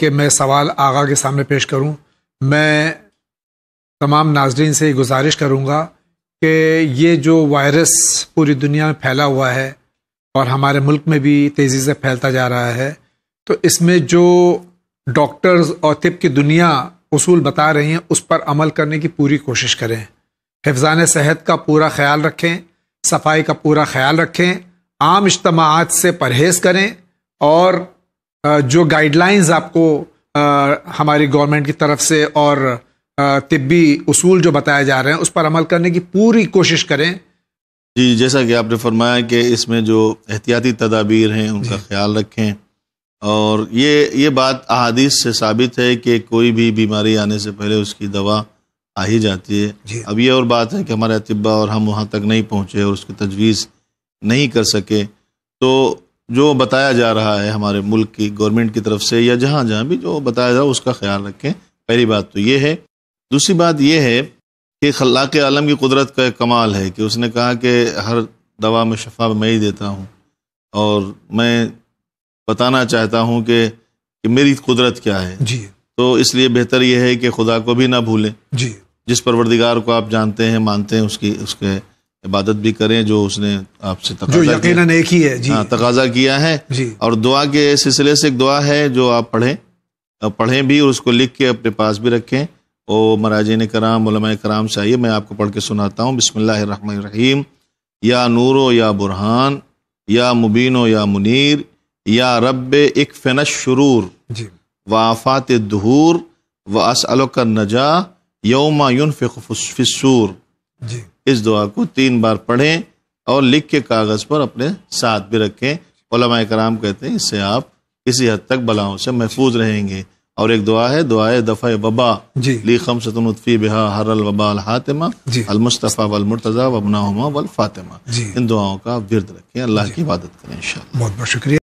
कि मैं सवाल आगा के सामने पेश करूं मैं तमाम नाजरीन से गुजारिश करूंगा कि ये जो वायरस पूरी दुनिया में फैला हुआ है और हमारे मुल्क में भी तेज़ी से फैलता जा रहा है तो इसमें जो डॉक्टर्स और तिब की दुनिया उसूल बता रही हैं उस पर अमल करने की पूरी कोशिश करें हिफान सेहत का पूरा ख्याल रखें सफाई का पूरा ख्याल रखें आम इजमात से परहेज़ करें और जो गाइडलाइंस आपको हमारी गवर्नमेंट की तरफ से और तिब्बी उसूल जो बताए जा रहे हैं उस पर अमल करने की पूरी कोशिश करें जी जैसा कि आपने फरमाया कि इसमें जो एहतियाती तदाबीर हैं उनका ख्याल रखें और ये ये बात अहादीस से साबित है कि कोई भी बीमारी आने से पहले उसकी दवा आ ही जाती है अब ये और बात है कि हमारे अतिबा और हम वहाँ तक नहीं पहुँचे और उसकी तजवीज़ नहीं कर सके तो जो बताया जा रहा है हमारे मुल्क की गवर्नमेंट की तरफ से या जहाँ जहाँ भी जो बताया जा रहा उसका ख्याल रखें पहली बात तो ये है दूसरी बात यह है कि खलाक आलम की कुदरत का एक कमाल है कि उसने कहा कि हर दवा में शफा मैं ही देता हूँ और मैं बताना चाहता हूँ कि, कि मेरी कुदरत क्या है जी तो इसलिए बेहतर यह है कि खुदा को भी ना भूलें जी जिस परवरदिगार को आप जानते हैं मानते हैं उसकी उसके इबादत भी करें जो उसने आपसे जो एक ही है जी हाँ तकाजा किया है जी और दुआ के सिलसिले से एक दुआ है जो आप पढ़ें पढ़ें भी और उसको लिख के अपने पास भी रखें ओ मराजिन कराम कराम चाहिए मैं आपको पढ़ के सुनाता हूँ बिसमीम या नूर या बुरहान या मुबीनो या मुनीर या रब इकफन शुरूर व आफ़ात दहूर व असअल नजा योमा यून फ़िसूर जी इस दुआ को तीन बार पढ़ें और लिख के कागज़ पर अपने साथ भी रखें कराम कहते हैं इससे आप किसी हद तक बलाओं से महफूज रहेंगे और एक दुआ है दुआ दफ़ा वबा ली खम सतनफ़ी बिहा हर अलबा हातिमा अलमुस्तफ़ा वलमरतज़ा वबना वल फ़ातिमा इन दुआओं का विरद रखें अल्लाह की इबादत करें इन बहुत बहुत शुक्रिया